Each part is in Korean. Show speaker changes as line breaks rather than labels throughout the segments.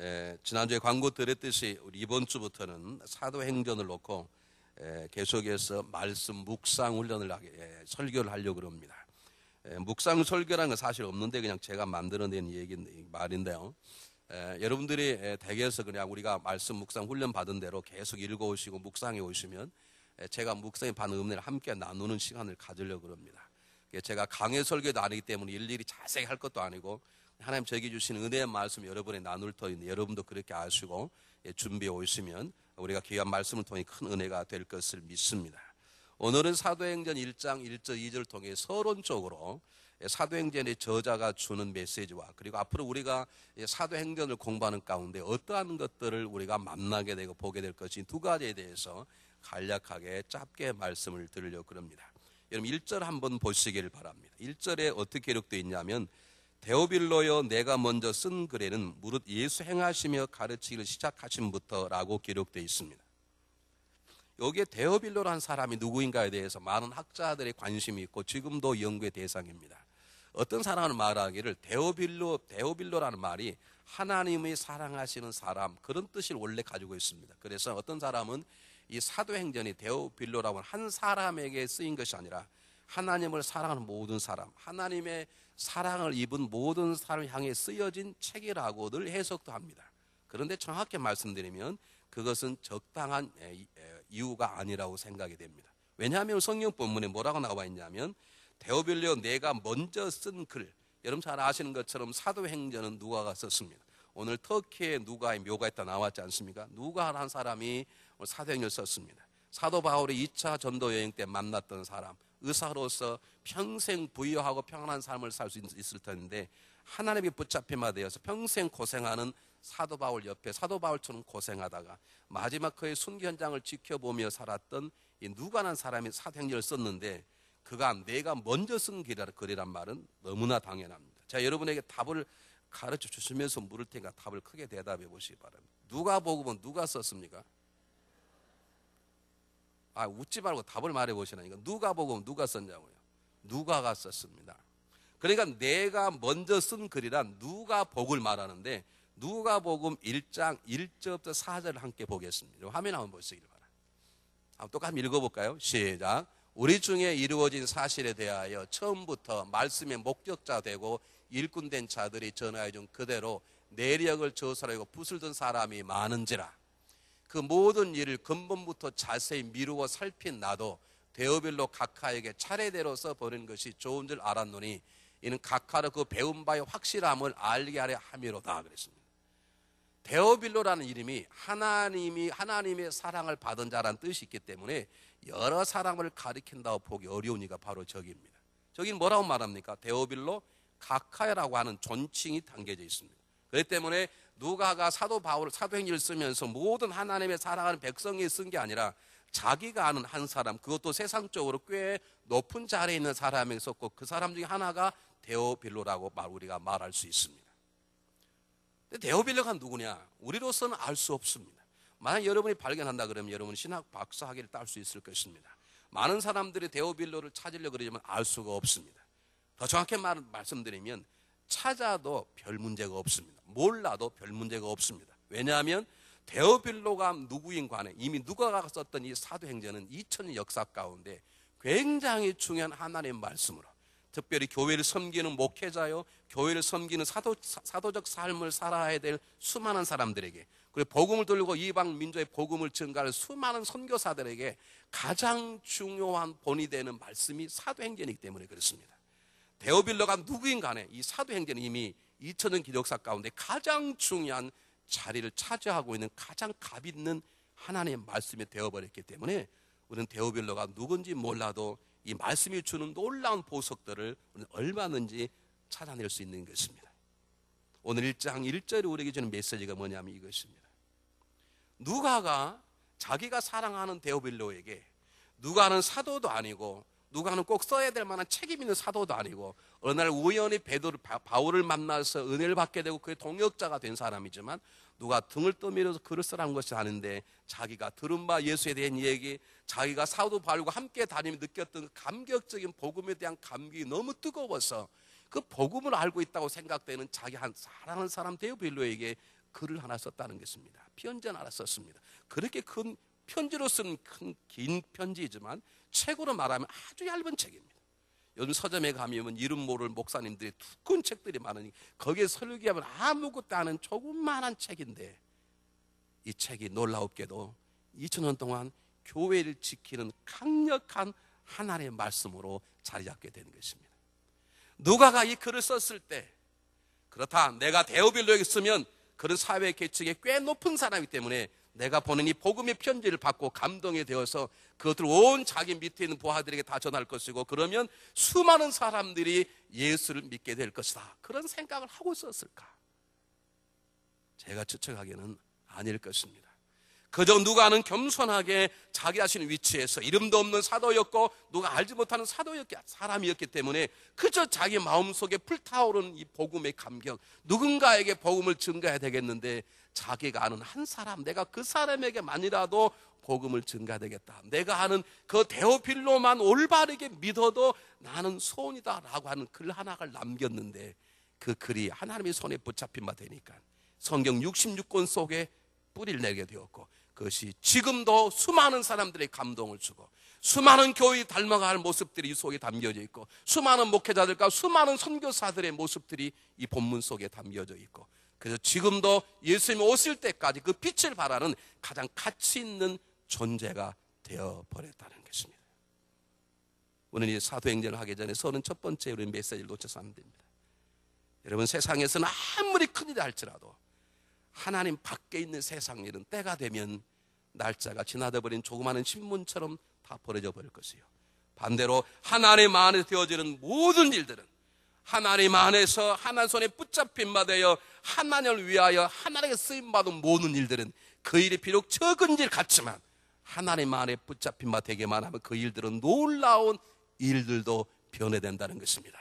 에, 예, 지난주에 광고 드렸듯이 우리 이번 주부터는 사도행전을 놓고 에, 예, 계속해서 말씀 묵상 훈련을 하게 에, 예, 설교를 하려고 합니다. 묵상 설교라는 건 사실 없는데 그냥 제가 만들어낸 얘기 말인데요. 여러분들이 댁에서 그냥 우리가 말씀 묵상 훈련 받은 대로 계속 읽어오시고 묵상해 오시면 제가 묵상에 반 음례를 함께 나누는 시간을 가지려고 합니다. 제가 강의 설교도 아니기 때문에 일일이 자세히 할 것도 아니고 하나님 저에게 주신 은혜의 말씀 여러분의 나눌 터인데 여러분도 그렇게 아시고 예, 준비해 오시면 우리가 귀한 말씀을 통해 큰 은혜가 될 것을 믿습니다. 오늘은 사도행전 1장 1절 2절을 통해 서론적으로 예, 사도행전의 저자가 주는 메시지와 그리고 앞으로 우리가 예, 사도행전을 공부하는 가운데 어떠한 것들을 우리가 만나게 되고 보게 될 것인 두 가지에 대해서 간략하게 짧게 말씀을 드리려고 합니다 여러분 1절 한번 보시기를 바랍니다. 1절에 어떻게 기록되어 있냐면 데오빌로여 내가 먼저 쓴 글에는 무릇 예수 행하시며 가르치기를 시작하신부터라고 기록되어 있습니다. 여기에 데오빌로라는 사람이 누구인가에 대해서 많은 학자들의 관심이 있고 지금도 연구의 대상입니다. 어떤 사람을 말하기를 데오빌로 데오빌로라는 말이 하나님의 사랑하시는 사람 그런 뜻을 원래 가지고 있습니다. 그래서 어떤 사람은 이 사도행전이 데오빌로라고 한 사람에게 쓰인 것이 아니라 하나님을 사랑하는 모든 사람, 하나님의 사랑을 입은 모든 사람 을 향해 쓰여진 책이라고 들 해석도 합니다. 그런데 정확히 말씀드리면 그것은 적당한 이유가 아니라고 생각이 됩니다. 왜냐하면 성경 본문에 뭐라고 나와 있냐면 데오빌리오 내가 먼저 쓴 글, 여러분 잘 아시는 것처럼 사도행전은 누가가 썼습니다. 오늘 터키에 누가의 묘가 있다 나왔지 않습니까? 누가라는 사람이 사도행전을 썼습니다. 사도 바울이 2차 전도 여행 때 만났던 사람, 의사로서 평생 부유하고 평안한 삶을 살 수 있을 텐데 하나님이 붙잡힘마 되어서 평생 고생하는 사도 바울 옆에 사도 바울처럼 고생하다가 마지막 그의 순교 현장을 지켜보며 살았던 이누가난 사람이 사행전을 썼는데 그가 내가 먼저 쓴 글이란 말은 너무나 당연합니다. 자, 여러분에게 답을 가르쳐 주시면서 물을 테니까 답을 크게 대답해 보시기 바랍니다. 누가 보고 누가 썼습니까? 아, 웃지 말고 답을 말해 보시라니까. 누가 보고 누가 썼냐고요. 누가가 썼습니다. 그러니까 내가 먼저 쓴 글이란 누가 복을 말하는데 누가 복음 1장 1절부터 4절을 함께 보겠습니다. 화면 한번 보시길 바랍니다. 똑같이 읽어볼까요? 시작. 우리 중에 이루어진 사실에 대하여 처음부터 말씀의 목격자 되고 일꾼된 자들이 전하여 준 그대로 내력을 저사하고 붓을 든 사람이 많은지라. 그 모든 일을 근본부터 자세히 미루어 살핀 나도 대오빌로 각하에게 차례대로 써버린 것이 좋은 줄 알았노니 이는 각하로 그 배운 바의 확실함을 알게 하려 함이로다 그랬습니다. 대오빌로라는 이름이 하나님이 하나님의 사랑을 받은 자란 뜻이 있기 때문에 여러 사람을 가리킨다고 보기 어려운 이가 바로 저기입니다. 저기는 뭐라고 말합니까? 대오빌로각하야라고 하는 존칭이 담겨져 있습니다. 그렇기 때문에 누가가 사도 바울 사도행전을 쓰면서 모든 하나님의 사랑하는 백성이 쓴 게 아니라 자기가 아는 한 사람 그것도 세상적으로 꽤 높은 자리에 있는 사람이 썼고 그 사람 중에 하나가 데오빌로라고 말 우리가 말할 수 있습니다. 근데 데오빌로가 누구냐? 우리로서는 알 수 없습니다. 만약 여러분이 발견한다 그러면 여러분 신학 박사 학위를 딸 수 있을 것입니다. 많은 사람들이 데오빌로를 찾으려 고 그러지만 알 수가 없습니다. 더 정확히 말, 말씀드리면 찾아도 별 문제가 없습니다. 몰라도 별 문제가 없습니다. 왜냐하면 데오빌로감 누구인 관해 이미 누가가 썼던 이 사도행전은 2000년 역사 가운데 굉장히 중요한 하나님의 말씀으로 특별히 교회를 섬기는 목회자요 교회를 섬기는 사도, 사도적 삶을 살아야 될 수많은 사람들에게 그리고 복음을 돌리고 이방 민족의 복음을 증가할 수많은 선교사들에게 가장 중요한 본이 되는 말씀이 사도행전이기 때문에 그렇습니다. 데오빌러가 누구인 간에 이 사도행전은 이미 2000년 기독사 가운데 가장 중요한 자리를 차지하고 있는 가장 값 있는 하나님의 말씀이 되어버렸기 때문에 우리는 데오빌러가 누군지 몰라도 이 말씀이 주는 놀라운 보석들을 우리는 얼마든지 찾아낼 수 있는 것입니다. 오늘 1장 1절에 우리에게 주는 메시지가 뭐냐면 이것입니다. 누가가 자기가 사랑하는 데오빌러에게 누가는 사도도 아니고 누가는 꼭 써야 될 만한 책임 있는 사도도 아니고 어느 날 우연히 베드로 바울을 만나서 은혜를 받게 되고 그의 동역자가 된 사람이지만 누가 등을 떠밀어서 글을 쓰라는 것이 아닌데 자기가 들은 바 예수에 대한 얘기, 자기가 사도 바울과 함께 다니며 느꼈던 그 감격적인 복음에 대한 감격이 너무 뜨거워서 그 복음을 알고 있다고 생각되는 자기 한 사랑하는 사람 데오빌로에게 글을 하나 썼다는 것입니다. 편지 하나 썼습니다. 그렇게 큰 편지로 쓴 큰 긴 편지이지만 책으로 말하면 아주 얇은 책입니다. 요즘 서점에 가면 이름 모를 목사님들의 두꺼운 책들이 많으니 거기에 설교하면 아무것도 아는 조금만한 책인데 이 책이 놀랍게도 2000년 동안 교회를 지키는 강력한 하나의 말씀으로 자리 잡게 되는 것입니다. 누가가 이 글을 썼을 때 그렇다 내가 대우빌로에 있으면 그런 사회 계층에 꽤 높은 사람이기 때문에 내가 보는 이 복음의 편지를 받고 감동이 되어서 그것을 온 자기 밑에 있는 부하들에게 다 전할 것이고 그러면 수많은 사람들이 예수를 믿게 될 것이다. 그런 생각을 하고 있었을까? 제가 추측하기에는 아닐 것입니다. 그저 누가는 아 겸손하게 자기 자신 위치에서 이름도 없는 사도였고 누가 알지 못하는 사도였기 사람이었기 때문에 그저 자기 마음속에 불타오르는 이 복음의 감격 누군가에게 복음을 증가해야 되겠는데 자기가 아는 한 사람 내가 그 사람에게만이라도 복음을 증가되겠다. 내가 아는그 대오필로만 올바르게 믿어도 나는 소원이다라고 하는 글 하나를 남겼는데 그 글이 하나님의 손에 붙잡힌 바 되니까 성경 66권 속에 뿌리를 내게 되었고 그것이 지금도 수많은 사람들의 감동을 주고 수많은 교회 닮아갈 모습들이 이 속에 담겨져 있고 수많은 목회자들과 수많은 선교사들의 모습들이 이 본문 속에 담겨져 있고 그래서 지금도 예수님이 오실 때까지 그 빛을 바라는 가장 가치 있는 존재가 되어 버렸다는 것입니다. 오늘 이 사도행전을 하기 전에 서는 첫 번째 우리 메시지를 놓쳐서 안 됩니다. 여러분 세상에서는 아무리 큰일이 할지라도 하나님 밖에 있는 세상 일은 때가 되면 날짜가 지나다버린 조그마한 신문처럼 다 버려져 버릴 것이요. 반대로 하나님 안에 되어지는 모든 일들은 하나님 안에서 하나님 손에 붙잡힌 바 되어 하나님을 위하여 하나님에게 쓰임 받은 모든 일들은 그 일이 비록 적은 일 같지만 하나님 안에 붙잡힌 바 되게만 하면 그 일들은 놀라운 일들도 변해된다는 것입니다.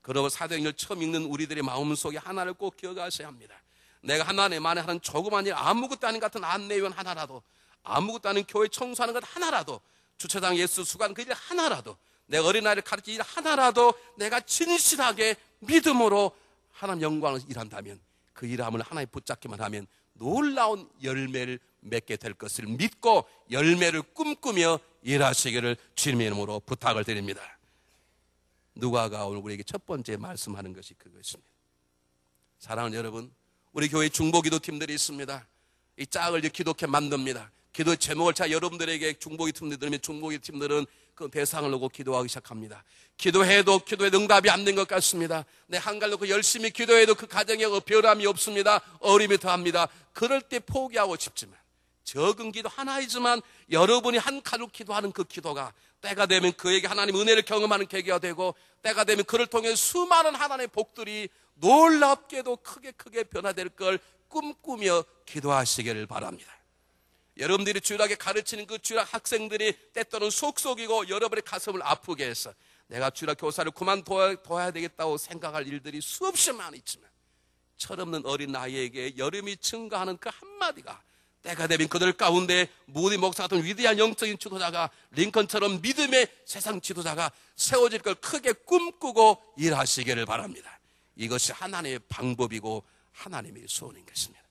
그러므로 사도행전 처음 읽는 우리들의 마음속에 하나를 꼭 기억하셔야 합니다. 내가 하나님 만에 하는 조그만 일 아무것도 아닌 같은 안내위원 하나라도 아무것도 아닌 교회 청소하는 것 하나라도 주차장 예수 수간그 일 하나라도 내 어린아이를 가르치일 하나라도 내가 진실하게 믿음으로 하나님 영광을 일한다면 그 일함을 하나에 붙잡기만 하면 놀라운 열매를 맺게 될 것을 믿고 열매를 꿈꾸며 일하시기를 주님의 이름으로 부탁을 드립니다. 누가가 오늘 우리에게 첫 번째 말씀하는 것이 그것입니다. 사랑하는 여러분, 우리 교회 중보기도 팀들이 있습니다. 이 짝을 기독해 만듭니다. 기도 제목을 자 여러분들에게 중보기 팀들 들으면 중보기 팀들은 그 대상을 놓고 기도하기 시작합니다. 기도해도 기도에 능답이안 된 것 같습니다. 내 한갈 놓고 그 열심히 기도해도 그 가정에 별함이 그 없습니다. 어림이 더합니다. 그럴 때 포기하고 싶지만 적은 기도 하나이지만 여러분이 한 칼로 기도하는 그 기도가 때가 되면 그에게 하나님 은혜를 경험하는 계기가 되고 때가 되면 그를 통해 수많은 하나님의 복들이 놀랍게도 크게 크게 변화될 걸 꿈꾸며 기도하시기를 바랍니다. 여러분들이 주일학에 가르치는 그 주일학 학생들이 때때로는 속속이고 여러분의 가슴을 아프게 해서 내가 주일학 교사를 그만둬야 되겠다고 생각할 일들이 수없이 많이 있지만 철없는 어린 아이에게 여름이 증가하는 그 한마디가 때가 되면 그들 가운데 무디 목사 같은 위대한 영적인 지도자가 링컨처럼 믿음의 세상 지도자가 세워질 걸 크게 꿈꾸고 일하시기를 바랍니다. 이것이 하나님의 방법이고 하나님의 소원인 것입니다.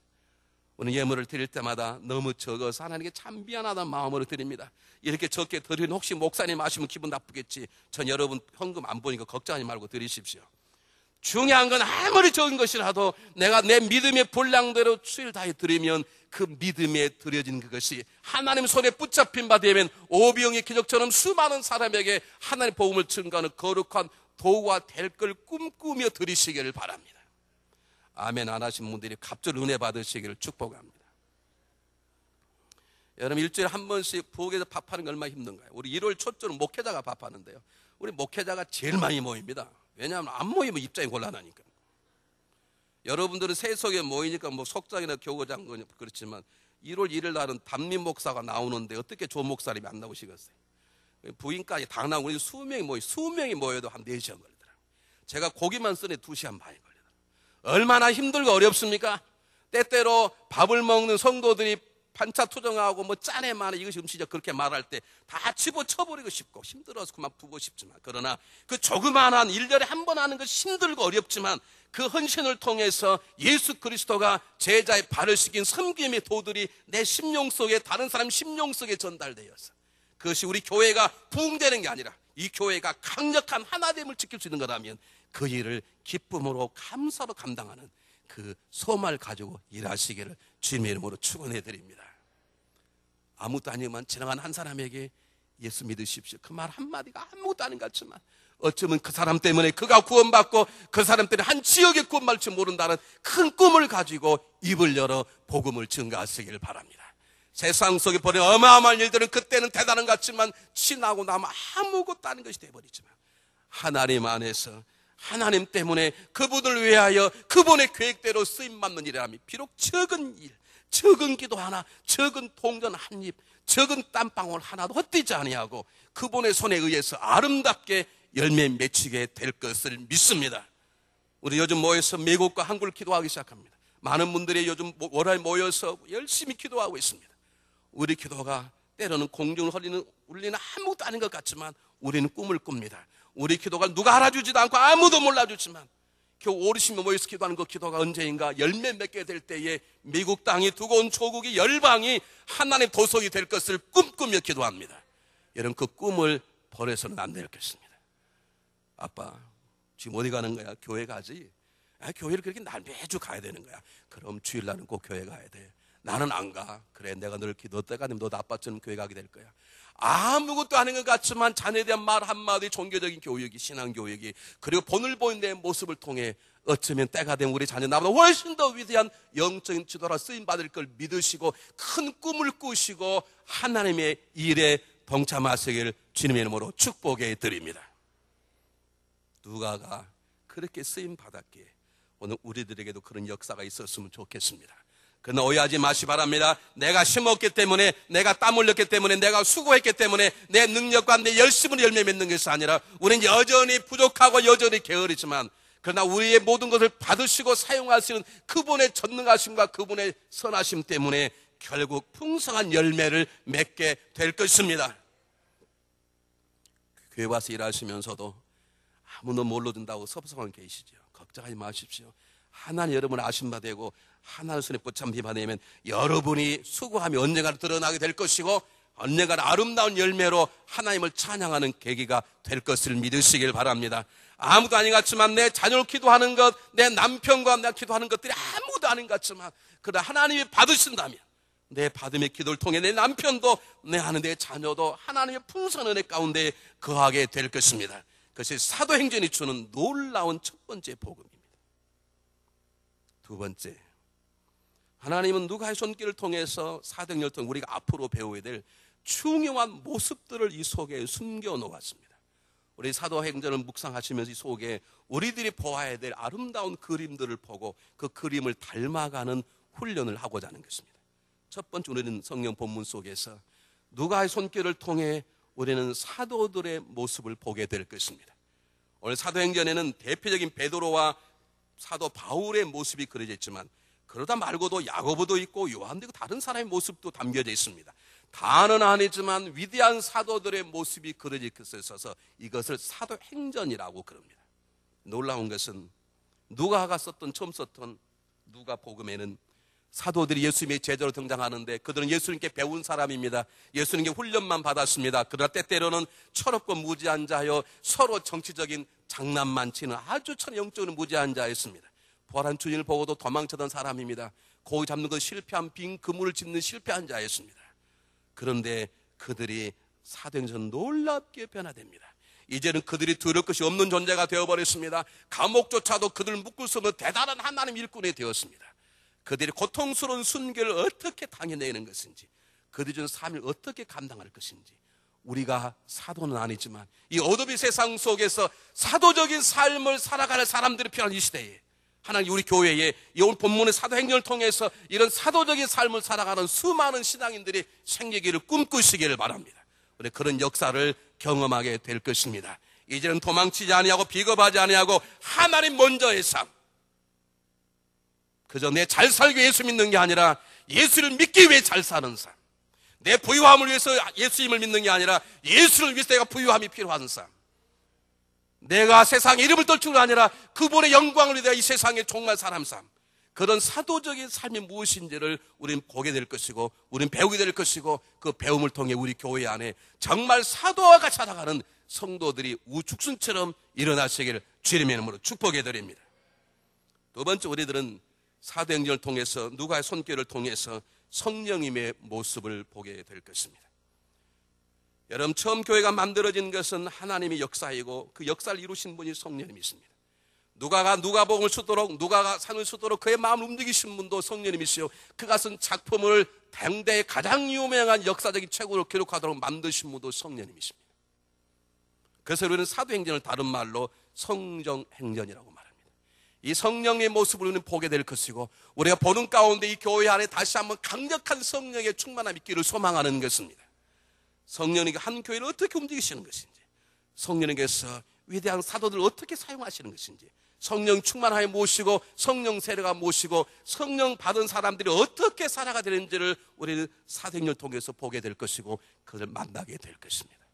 오늘 예물을 드릴 때마다 너무 적어서 하나님께 참 미안하다는 마음으로 드립니다. 이렇게 적게 드리는 혹시 목사님 아시면 기분 나쁘겠지. 전 여러분 현금 안 보니까 걱정하지 말고 드리십시오. 중요한 건 아무리 좋은 것이라도 내가 내 믿음의 본량대로 추일 다해 드리면 그 믿음에 드려진 그것이 하나님 손에 붙잡힌 바 되면 오병의 기적처럼 수많은 사람에게 하나님의 복음을 증가하는 거룩한 도구가 될걸 꿈꾸며 드리시기를 바랍니다. 아멘 안 하신 분들이 갑절 은혜 받으시기를 축복합니다. 여러분 일주일에 한 번씩 부엌에서 밥하는 게 얼마나 힘든가요? 우리 1월 초쯤은 목회자가 밥하는데요. 우리 목회자가 제일 많이 모입니다. 왜냐하면 안 모이면 입장이 곤란하니까. 여러분들은 세속에 모이니까 뭐 속장이나 교구장 그렇지만 1월 1일 날은 담임 목사가 나오는데 어떻게 조 목사님이 안 나오시겠어요? 부인까지 당나오 우리 수명이 모여 수명이 모여도 한 4시간 걸리더라 제가 고기만 쓰니 2시간 반이 걸리더라 얼마나 힘들고 어렵습니까? 때때로 밥을 먹는 성도들이 반차 투정하고 뭐 짠에 많은 이것이 음식이 그렇게 말할 때다 집어쳐버리고 싶고 힘들어서 그만 두고 싶지만 그러나 그 조그만한 일년에 한 번 하는 것 힘들고 어렵지만 그 헌신을 통해서 예수 그리스도가 제자의 발을 씻긴 섬김의 도들이 내 심령 속에 다른 사람 심령 속에 전달되어서 그것이 우리 교회가 부흥되는 게 아니라 이 교회가 강력한 하나됨을 지킬 수 있는 거라면 그 일을 기쁨으로 감사로 감당하는 그소말 가지고 일하시기를 주님의 이름으로 축원해 드립니다. 아무것도 아니지만 지나간 한 사람에게 예수 믿으십시오. 그 말 한마디가 아무것도 아닌 것 같지만 어쩌면 그 사람 때문에 그가 구원받고 그 사람 때문에 한 지역에 구원받을지 모른다는 큰 꿈을 가지고 입을 열어 복음을 증가하시길 바랍니다. 세상 속에 벌인 어마어마한 일들은 그때는 대단한 것 같지만 지나고 나면 아무것도 아닌 것이 되어버리지만 하나님 안에서 하나님 때문에 그분을 위하여 그분의 계획대로 쓰임받는 일이라면 비록 적은 일, 적은 기도 하나, 적은 동전 한 입, 적은 땀방울 하나도 헛되지 아니하고 그분의 손에 의해서 아름답게 열매 맺히게 될 것을 믿습니다. 우리 요즘 모여서 미국과 한국을 기도하기 시작합니다. 많은 분들이 요즘 월화에 모여서 열심히 기도하고 있습니다. 우리 기도가 때로는 공중을 흘리는 울리는 아무것도 아닌 것 같지만 우리는 꿈을 꿉니다. 우리 기도가 누가 알아주지도 않고 아무도 몰라주지만 겨우 오르심에 모여서 기도하는 그 기도가 언제인가 열매 맺게 될 때에 미국 땅이 두고 온 조국이 열방이 하나님 도석이 될 것을 꿈꾸며 기도합니다. 여러분 그 꿈을 버려서는 안 되겠습니다. 아빠 지금 어디 가는 거야? 교회 가지? 아, 교회를 그렇게 날 매주 가야 되는 거야. 그럼 주일날은 꼭 교회 가야 돼. 나는 안 가. 그래 내가 늘 기도 때가 되면 너 나빠지는 교회 가게 될 거야. 아무것도 아닌 것 같지만 자네에 대한 말 한마디 종교적인 교육이 신앙 교육이 그리고 본을 보인 내 모습을 통해 어쩌면 때가 된 우리 자녀 나보다 훨씬 더 위대한 영적인 지도라 쓰임 받을 걸 믿으시고 큰 꿈을 꾸시고 하나님의 일에 동참하시길 주님의 이름으로 축복해 드립니다. 누가가 그렇게 쓰임 받았기에 오늘 우리들에게도 그런 역사가 있었으면 좋겠습니다. 그러 오해하지 마시 바랍니다. 내가 심었기 때문에, 내가 땀 흘렸기 때문에, 내가 수고했기 때문에, 내 능력과 내열심을 열매 맺는 것이 아니라, 우리는 여전히 부족하고 여전히 게으르지만, 그러나 우리의 모든 것을 받으시고 사용할 수 있는 그분의 전능하심과 그분의 선하심 때문에 결국 풍성한 열매를 맺게 될 것입니다. 교회 와서 일하시면서도 아무도 몰라준다고 섭섭한 계시죠. 걱정하지 마십시오. 하나는 여러분 아신바 되고 하나는 손에 꽃참 받으면 여러분이 수고하며 언젠가 를 드러나게 될 것이고 언젠가 아름다운 열매로 하나님을 찬양하는 계기가 될 것을 믿으시길 바랍니다. 아무도 아닌 것 같지만 내 자녀를 기도하는 것, 내 남편과 내가 기도하는 것들이 아무도 아닌 것 같지만 그러나 하나님이 받으신다면 내 받음의 기도를 통해 내 남편도 내 하는 내 자녀도 하나님의 풍선한 은혜 가운데 거하게 될 것입니다. 그것이 사도행전이 주는 놀라운 첫 번째 복음입니다. 두 번째, 하나님은 누가의 손길을 통해서 사등열전통 우리가 앞으로 배워야 될 중요한 모습들을 이 속에 숨겨 놓았습니다. 우리 사도행전을 묵상하시면서 이 속에 우리들이 보아야 될 아름다운 그림들을 보고 그 그림을 닮아가는 훈련을 하고자 하는 것입니다. 첫 번째 우리는 성령 본문 속에서 누가의 손길을 통해 우리는 사도들의 모습을 보게 될 것입니다. 오늘 사도행전에는 대표적인 베드로와 사도 바울의 모습이 그려져 있지만 그러다 말고도 야고보도 있고 요한도 있고 다른 사람의 모습도 담겨져 있습니다. 다는 아니지만 위대한 사도들의 모습이 그려져 있어서 이것을 사도 행전이라고 그럽니다. 놀라운 것은 누가가 썼던 처음 썼던 누가 복음에는 사도들이 예수님의 제자로 등장하는데 그들은 예수님께 배운 사람입니다. 예수님께 훈련만 받았습니다. 그러나 때때로는 철없고 무지한 자여 서로 정치적인 장난만 치는 아주 천 영적으로 무지한 자였습니다. 부활한 주인을 보고도 도망쳐던 사람입니다. 고기 잡는 것 실패한 빈 그물을 짓는 실패한 자였습니다. 그런데 그들이 사도행전 놀랍게 변화됩니다. 이제는 그들이 두려울 것이 없는 존재가 되어버렸습니다. 감옥조차도 그들을 묶을 수 없는 대단한 하나님 일꾼이 되었습니다. 그들이 고통스러운 순결을 어떻게 당해내는 것인지, 그들이 준 삶을 어떻게 감당할 것인지, 우리가 사도는 아니지만 이 어둠의 세상 속에서 사도적인 삶을 살아가는 사람들이 필요한 이 시대에 하나님 우리 교회에 이 본문의 사도행전을 통해서 이런 사도적인 삶을 살아가는 수많은 신앙인들이 생기기를 꿈꾸시기를 바랍니다. 우리 그런 역사를 경험하게 될 것입니다. 이제는 도망치지 아니하고 비겁하지 아니하고 하나님 먼저의 삶. 그저 내 잘 살기 위해서 믿는 게 아니라 예수를 믿기 위해 잘 사는 삶. 내 부유함을 위해서 예수님을 믿는 게 아니라 예수를 위해서 내가 부유함이 필요한 삶. 내가 세상의 이름을 떨 줄은 아니라 그분의 영광을 위해 이 세상의 종말 사람 삶. 그런 사도적인 삶이 무엇인지를 우린 보게 될 것이고, 우린 배우게 될 것이고, 그 배움을 통해 우리 교회 안에 정말 사도와 같이 살아가는 성도들이 우축순처럼 일어나시기를 주님의 이름으로 축복해 드립니다. 두 번째 우리들은 사도행전을 통해서 누가의 손길을 통해서 성령님의 모습을 보게 될 것입니다. 여러분, 처음 교회가 만들어진 것은 하나님의 역사이고 그 역사를 이루신 분이 성령님이십니다. 누가가 누가복을 쓰도록 누가가 산을 쓰도록 그의 마음을 움직이신 분도 성령님이시요 그것은 작품을 당대의 가장 유명한 역사적인 책으로 기록하도록 만드신 분도 성령님이십니다. 그래서 우리는 사도행전을 다른 말로 성정행전이라고 이 성령의 모습을 우리는 보게 될 것이고 우리가 보는 가운데 이 교회 안에 다시 한번 강력한 성령의 충만함 있기를 소망하는 것입니다. 성령이 한 교회를 어떻게 움직이시는 것인지 성령님께서 위대한 사도들을 어떻게 사용하시는 것인지 성령 충만하여 모시고 성령 세례가 모시고 성령 받은 사람들이 어떻게 살아가 되는지를 우리는 사도을 통해서 보게 될 것이고 그들을 만나게 될 것입니다.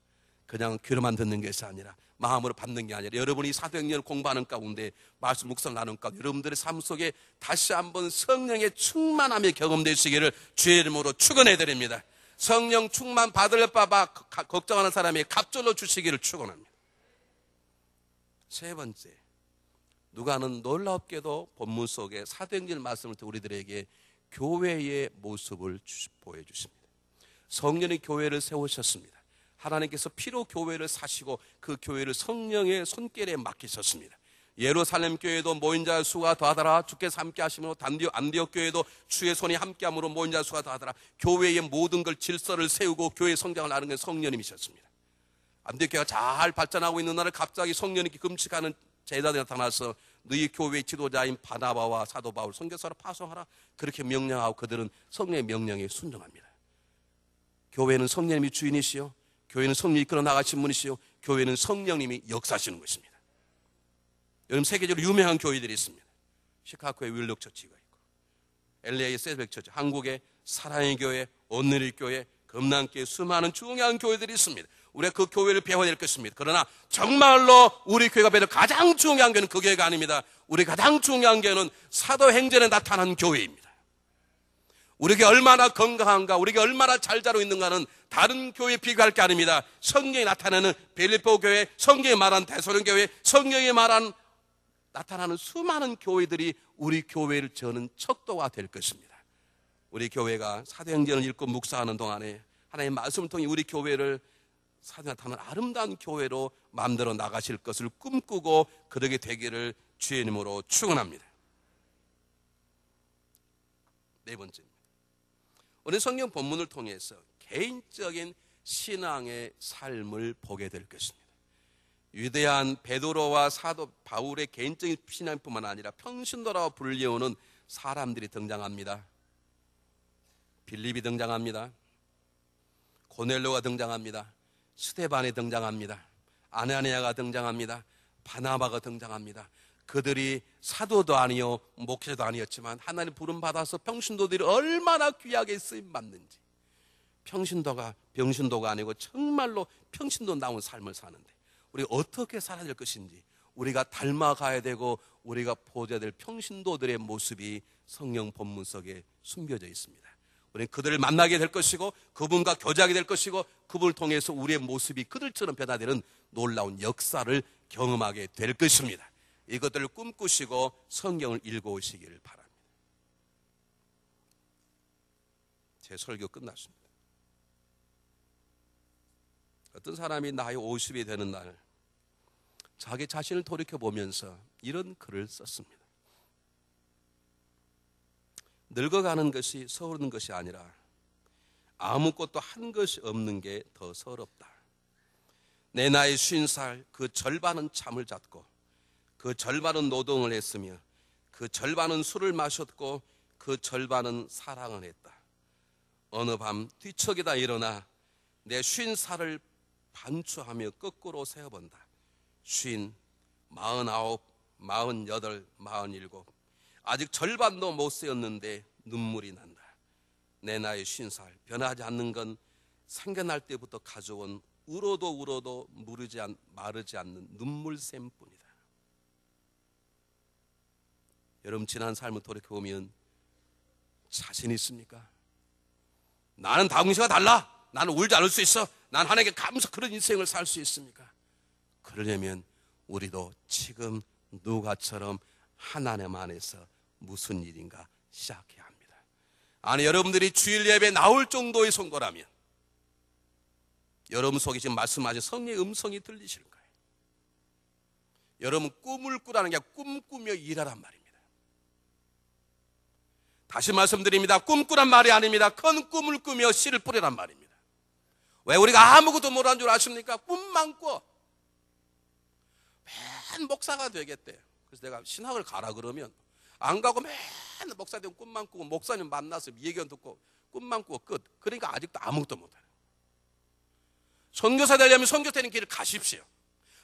그냥 귀로만 듣는 것이 아니라 마음으로 받는 게 아니라 여러분이 사도행전을 공부하는 가운데 말씀 묵상 나눈 가운데 여러분들의 삶 속에 다시 한번 성령의 충만함이 경험되시기를 주의 이름으로 축원해 드립니다. 성령 충만 받을 바바 걱정하는 사람이 갑절로 주시기를 축원합니다. 세 번째, 누가는 놀랍게도 본문 속에 사도행전 말씀을 통해 우리들에게 교회의 모습을 보여주십니다. 성령이 교회를 세우셨습니다. 하나님께서 피로 교회를 사시고 그 교회를 성령의 손길에 맡기셨습니다. 예루살렘 교회도 모인 자 수가 더하더라 주께서 함께 하시므로 안디옥 교회도 주의 손이 함께함으로 모인 자 수가 더하더라 교회의 모든 걸 질서를 세우고 교회 성장을 하는 게 성령님이셨습니다. 안디옥 교회가 잘 발전하고 있는 날을 갑자기 성령님께 금식하는 제자들이 나타나서 너희 교회의 지도자인 바나바와 사도 바울 성교사로 파송하라 그렇게 명령하고 그들은 성령의 명령에 순종합니다. 교회는 성령님이 주인이시요 교회는 성령 이끌어 이 나가신 분이시요. 교회는 성령님이 역사하시는 것입니다. 여러분 세계적으로 유명한 교회들이 있습니다. 시카고의 윌록 처치가 있고 LA의 세백 처치, 한국의 사랑의 교회, 온누리 교회, 금남교회 수많은 중요한 교회들이 있습니다. 우리그 교회를 배워야 될 것입니다. 그러나 정말로 우리 교회가 배워 가장 중요한 교회는 그 교회가 아닙니다. 우리 가장 중요한 교회는 사도행전에 나타난 교회입니다. 우리에게 얼마나 건강한가, 우리에게 얼마나 잘 자로 있는가는 다른 교회 비교할 게 아닙니다. 성경이 나타내는 벨리포 교회, 성경이 말한 대소령 교회, 성경이 말한 나타나는 수많은 교회들이 우리 교회를 저는 척도가 될 것입니다. 우리 교회가 사도행전을 읽고 묵상하는 동안에 하나님의 말씀을 통해 우리 교회를 사나타는 아름다운 교회로 만들어 나가실 것을 꿈꾸고 그러게 되기를 주의 이으로 축원합니다. 네 번째. 오늘 성경 본문을 통해서 개인적인 신앙의 삶을 보게 될 것입니다. 위대한 베드로와 사도 바울의 개인적인 신앙뿐만 아니라 평신도라고 불리우는 사람들이 등장합니다. 빌립이 등장합니다. 고넬로가 등장합니다. 스테반이 등장합니다. 아나니아가 등장합니다. 바나바가 등장합니다. 그들이 사도도 아니요 목회도 아니었지만 하나님 부름 받아서 평신도들이 얼마나 귀하게 쓰임 받는지 평신도가 병신도가 아니고 정말로 평신도 나온 삶을 사는데 우리 어떻게 살아야 될 것인지 우리가 닮아가야 되고 우리가 보좌야 될 평신도들의 모습이 성령 본문 속에 숨겨져 있습니다. 우리는 그들을 만나게 될 것이고 그분과 교제하게 될 것이고 그분을 통해서 우리의 모습이 그들처럼 변화되는 놀라운 역사를 경험하게 될 것입니다. 이것들을 꿈꾸시고 성경을 읽어오시기를 바랍니다. 제 설교 끝났습니다. 어떤 사람이 나이 50이 되는 날 자기 자신을 돌이켜 보면서 이런 글을 썼습니다. 늙어가는 것이 서우는 것이 아니라 아무것도 한 것이 없는 게 더 서럽다. 내 나이 50살 그 절반은 잠을 잤고 그 절반은 노동을 했으며 그 절반은 술을 마셨고 그 절반은 사랑을 했다. 어느 밤 뒤척이다 일어나 내 쉰 살을 반추하며 거꾸로 세어본다. 쉰, 마흔아홉, 마흔여덟, 마흔일곱. 아직 절반도 못 세었는데 눈물이 난다. 내 나이 쉰 살, 변하지 않는 건 생겨날 때부터 가져온 울어도 울어도 무르지 않, 마르지 않는 눈물샘뿐이다. 여러분 지난 삶을 돌이켜보면 자신 있습니까? 나는 다공시가 달라. 나는 울지 않을 수 있어. 난 하나님께 감사 그런 인생을 살 수 있습니까? 그러려면 우리도 지금 누가처럼 하나님 안에서 무슨 일인가 시작해야 합니다. 아니 여러분들이 주일 예배 나올 정도의 성도라면 여러분 속에 지금 말씀하신 성의 음성이 들리실 거예요. 여러분 꿈을 꾸라는 게 꿈꾸며 일하란 말입니다. 다시 말씀드립니다. 꿈꾸란 말이 아닙니다. 큰 꿈을 꾸며 씨를 뿌리란 말입니다. 왜 우리가 아무것도 모르는 줄 아십니까? 꿈만 꿔. 맨 목사가 되겠대. 그래서 내가 신학을 가라 그러면 안 가고 맨 목사 되면 꿈만 꾸고 목사님 만나서 얘기는 듣고 꿈만 꾸고 끝. 그러니까 아직도 아무것도 못해 선교사 되려면 선교 되는 길을 가십시오.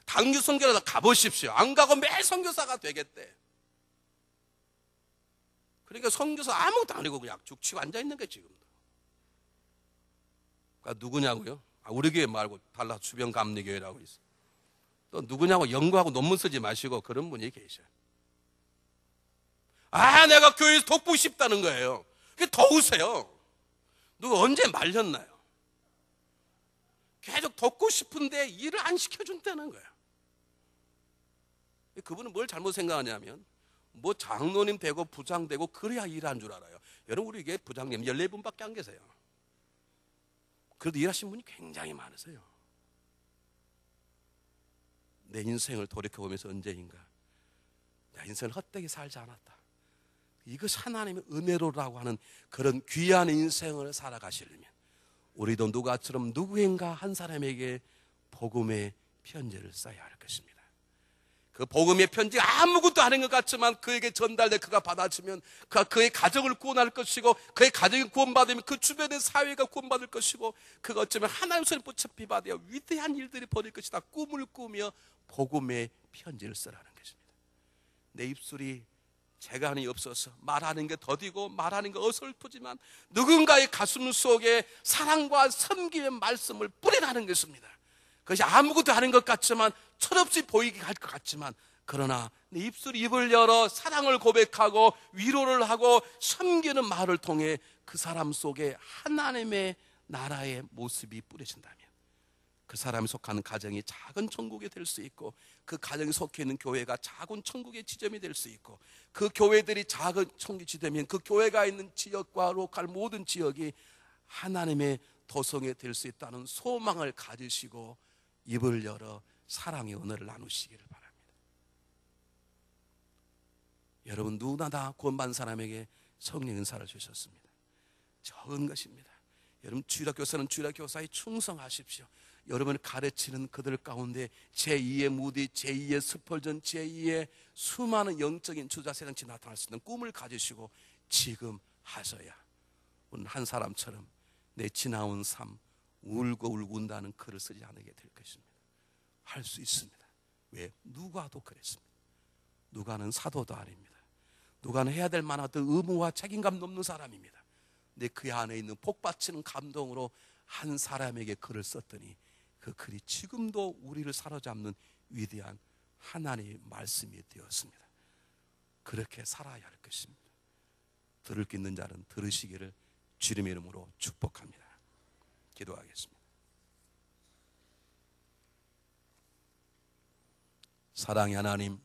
당규 선교라도 가보십시오. 안 가고 매 선교사가 되겠대. 그러니까 성교사 아무것도 아니고 그냥 죽치고 앉아 있는 거게 지금. 도 그러니까 누구냐고요? 아, 우리 교회 말고 달라 주변 감리교회라고 있어. 또 누구냐고 연구하고 논문 쓰지 마시고 그런 분이 계셔. 아, 내가 교회에서 돕고 싶다는 거예요. 그게 더우세요. 누가 언제 말렸나요? 계속 돕고 싶은데 일을 안 시켜준다는 거예요 그분은 뭘 잘못 생각하냐면 뭐 장로님 되고 부장 되고 그래야 일한 줄 알아요. 여러분 우리 이게 부장님 14분밖에 안 계세요. 그래도 일하신 분이 굉장히 많으세요. 내 인생을 돌이켜보면서 언제인가 내 인생을 헛되게 살지 않았다. 이것 하나님의 은혜로라고 하는 그런 귀한 인생을 살아가시려면 우리도 누가처럼 누구인가 한 사람에게 복음의 편지를 써야 할 것입니다. 그 복음의 편지 아무것도 아닌 것 같지만 그에게 전달돼 그가 받아주면 그가 그의 가정을 구원할 것이고 그의 가정이 구원받으면 그 주변의 사회가 구원받을 것이고 그가 어쩌면 하나님 손에 붙잡히받아야 위대한 일들이 벌일 것이다 꿈을 꾸며 복음의 편지를 쓰라는 것입니다 내 입술이 재간이 없어서 말하는 게 더디고 말하는 게 어설프지만 누군가의 가슴 속에 사랑과 섬기의 말씀을 뿌리라는 것입니다 그것이 아무것도 하는 것 같지만 철없이 보이게 할 것 같지만 그러나 내 입술 입을 열어 사랑을 고백하고 위로를 하고 섬기는 말을 통해 그 사람 속에 하나님의 나라의 모습이 뿌려진다면 그 사람이 속하는 가정이 작은 천국이 될 수 있고 그 가정이 속해 있는 교회가 작은 천국의 지점이 될 수 있고 그 교회들이 작은 천국이 지점인 그 교회가 있는 지역과로 갈 모든 지역이 하나님의 도성에될 수 있다는 소망을 가지시고 입을 열어 사랑의 은혜를 나누시기를 바랍니다. 여러분 누구나 다 구원받은 사람에게 성령 은사를 주셨습니다. 적은 것입니다. 여러분 주일학 교사는 주일학 교사에 충성하십시오. 여러분을 가르치는 그들 가운데 제2의 무디, 제2의 스펄전, 제2의 수많은 영적인 주자세상치 나타날 수 있는 꿈을 가지시고 지금 하셔야 우리한 사람처럼 내 지나온 삶, 울고 울고 운다는 글을 쓰지 않게 될 것입니다. 할 수 있습니다. 왜? 누가도 그랬습니다. 누가는 사도도 아닙니다. 누가는 해야 될 만한 어떤 의무와 책임감 넘는 사람입니다. 근데 그 안에 있는 복받치는 감동으로 한 사람에게 글을 썼더니 그 글이 지금도 우리를 사로잡는 위대한 하나님의 말씀이 되었습니다. 그렇게 살아야 할 것입니다. 들을 게 있는 자는 들으시기를 주님의 이름으로 축복합니다. 기도하겠습니다. 사랑의 하나님,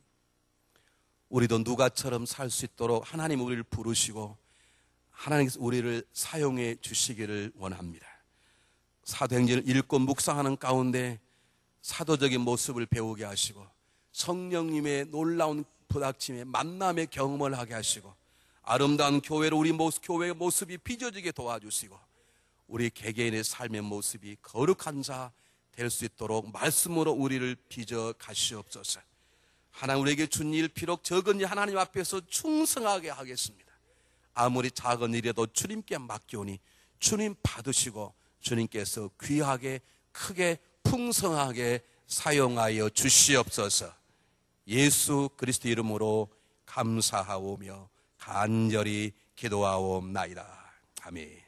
우리도 누가처럼 살 수 있도록 하나님 우리를 부르시고 하나님께서 우리를 사용해 주시기를 원합니다. 사도행전을 읽고 묵상하는 가운데 사도적인 모습을 배우게 하시고 성령님의 놀라운 부닥침에 만남의 경험을 하게 하시고 아름다운 교회로 우리 모습, 교회의 모습이 빚어지게 도와주시고 우리 개개인의 삶의 모습이 거룩한 자 될 수 있도록 말씀으로 우리를 빚어 가시옵소서. 하나님 우리에게 준 일 비록 적은 일 하나님 앞에서 충성하게 하겠습니다. 아무리 작은 일에도 주님께 맡겨오니 주님 받으시고 주님께서 귀하게 크게 풍성하게 사용하여 주시옵소서. 예수 그리스도 이름으로 감사하오며 간절히 기도하옵나이다. 아멘.